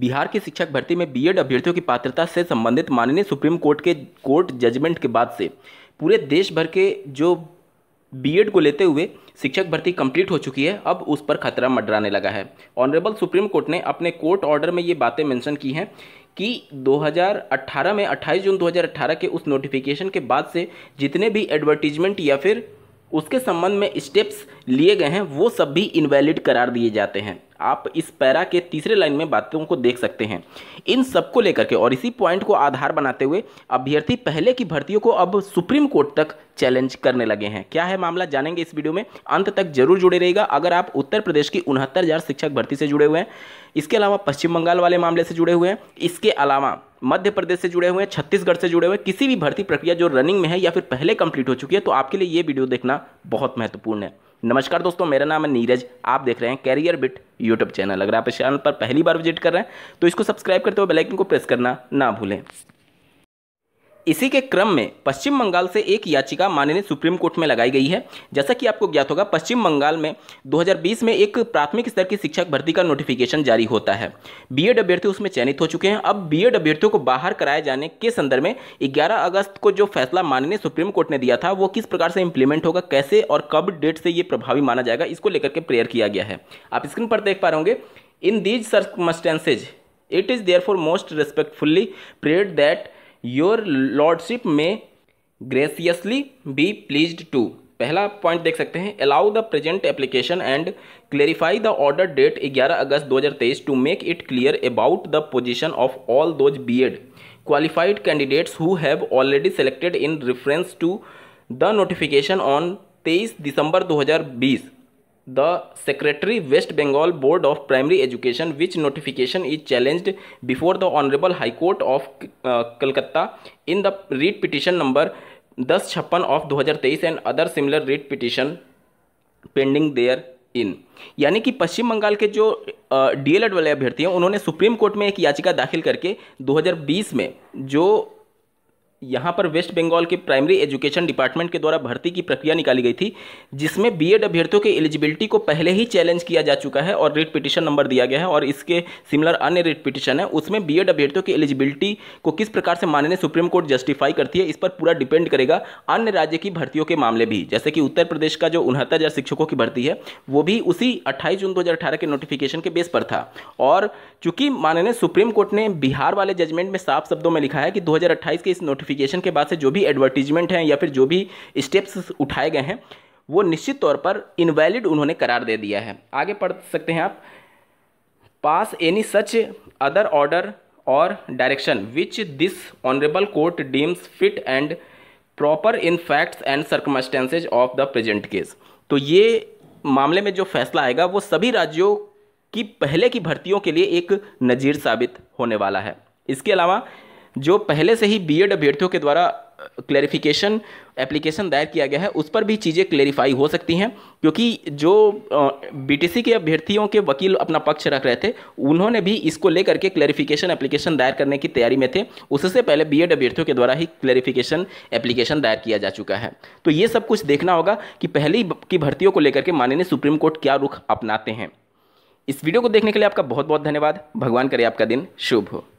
बिहार की शिक्षक भर्ती में बीएड अभ्यर्थियों की पात्रता से संबंधित माननीय सुप्रीम कोर्ट के कोर्ट जजमेंट के बाद से पूरे देश भर के जो बीएड को लेते हुए शिक्षक भर्ती कंप्लीट हो चुकी है अब उस पर खतरा मंडराने लगा है ऑनरेबल सुप्रीम कोर्ट ने अपने कोर्ट ऑर्डर में ये बातें मेंशन की हैं कि 2018 में 28 जून 2018 के उस नोटिफिकेशन के बाद से जितने भी एडवर्टीजमेंट या फिर उसके संबंध में स्टेप्स लिए गए हैं वो सब भी इनवैलिड करार दिए जाते हैं आप इस पैरा के तीसरे लाइन में बातों को देख सकते हैं इन सबको लेकर के और इसी पॉइंट को आधार बनाते हुए अभ्यर्थी पहले की भर्तियों को अब सुप्रीम कोर्ट तक चैलेंज करने लगे हैं क्या है मामला जानेंगे इस वीडियो में अंत तक जरूर जुड़े रहेगा अगर आप उत्तर प्रदेश की उनहत्तर हज़ार शिक्षक भर्ती से जुड़े हुए हैं इसके अलावा पश्चिम बंगाल वाले मामले से जुड़े हुए हैं इसके अलावा मध्य प्रदेश से जुड़े हुए हैं छत्तीसगढ़ से जुड़े हुए किसी भी भर्ती प्रक्रिया जो रनिंग में है या फिर पहले कंप्लीट हो चुकी है तो आपके लिए ये वीडियो देखना बहुत महत्वपूर्ण है नमस्कार दोस्तों मेरा नाम है नीरज आप देख रहे हैं कैरियर बिट यूट्यूब चैनल अगर आप इस चैनल पर पहली बार विजिट कर रहे हैं तो इसको सब्सक्राइब करते हुए बेलाइकन को प्रेस करना ना भूलें इसी के क्रम में पश्चिम बंगाल से एक याचिका माननीय सुप्रीम कोर्ट में लगाई गई है जैसा कि आपको ज्ञात होगा पश्चिम बंगाल में 2020 में एक प्राथमिक स्तर की शिक्षक भर्ती का नोटिफिकेशन जारी होता है बी एड अभ्यर्थी उसमें चयनित हो चुके हैं अब बी एड अभ्यर्थियों को बाहर कराए जाने के संदर्भ में ग्यारह अगस्त को जो फैसला माननीय सुप्रीम कोर्ट ने दिया था वो किस प्रकार से इंप्लीमेंट होगा कैसे और कब डेट से ये प्रभावी माना जाएगा इसको लेकर के प्रेयर किया गया है आप स्क्रीन पर देख पा रहे होंगे in these circumstances it is therefore most respectfully prayer that your lordship may graciously be please to पहला पॉइंट देख सकते हैं allow the present application and clarify the order date 11 August 2023 to make it clear about the position of all those BEd qualified candidates who have already selected in reference to the notification on 23 December 2020 the secretary West Bengal board of primary education which notification is challenge before the honourable high court of Calcutta in the writ petition number दस छप्पन of दो हज़ार तेईस and other similar writ petition pending there in यानी कि पश्चिम बंगाल के जो D L add वाले अभ्यर्थी हैं उन्होंने सुप्रीम कोर्ट में एक याचिका दाखिल करके दो हजार बीस में जो यहाँ पर वेस्ट बंगाल के प्राइमरी एजुकेशन डिपार्टमेंट के द्वारा भर्ती की प्रक्रिया निकाली गई थी जिसमें बीएड अभ्यर्थियों के एलिजिबिलिटी को पहले ही चैलेंज किया जा चुका है और रिट पिटिशन नंबर दिया गया है और इसके सिमिलर अन्य रिट पिटिशन है उसमें बीएड अभ्यर्थियों की एलिजिबिलिटी को किस प्रकार से माननीय सुप्रीम कोर्ट जस्टिफाई करती है इस पर पूरा डिपेंड करेगा अन्य राज्य की भर्तियों के मामले भी जैसे कि उत्तर प्रदेश का जो उनहत्तर शिक्षकों की भर्ती है वो भी उसी अट्ठाईस जून दो के नोटिफिकेशन के बेस पर था और चूंकि माननीय सुप्रीम कोर्ट ने बिहार वाले जजमेंट में साफ शब्दों में लिखा है कि दो के इस नोटिफिक वेरिफिकेशन के बाद से जो भी एडवर्टीजमेंट हैं या फिर जो भी स्टेप्स उठाए गए हैं वो निश्चित तौर पर इनवैलिड उन्होंने करार दे दिया है आगे पढ़ सकते हैं आप pass any such other order और direction which this honourable court deems fit and proper in facts and circumstances of the present case तो ये मामले में जो फैसला आएगा वो सभी राज्यों की पहले की भर्तियों के लिए एक नज़ीर साबित होने वाला है इसके अलावा जो पहले से ही बी एड अभ्यर्थियों के द्वारा क्लैरिफिकेशन एप्लीकेशन दायर किया गया है उस पर भी चीज़ें क्लेरिफाई हो सकती हैं क्योंकि जो बीटीसी के अभ्यर्थियों के वकील अपना पक्ष रख रहे थे उन्होंने भी इसको लेकर के क्लैरिफिकेशन एप्लीकेशन दायर करने की तैयारी में थे उससे पहले बीएड अभ्यर्थियों के द्वारा ही क्लैरिफिकेशन एप्लीकेशन दायर किया जा चुका है तो ये सब कुछ देखना होगा कि पहली की भर्तियों को लेकर के माननीय सुप्रीम कोर्ट क्या रुख अपनाते हैं इस वीडियो को देखने के लिए आपका बहुत बहुत धन्यवाद भगवान करे आपका दिन शुभ हो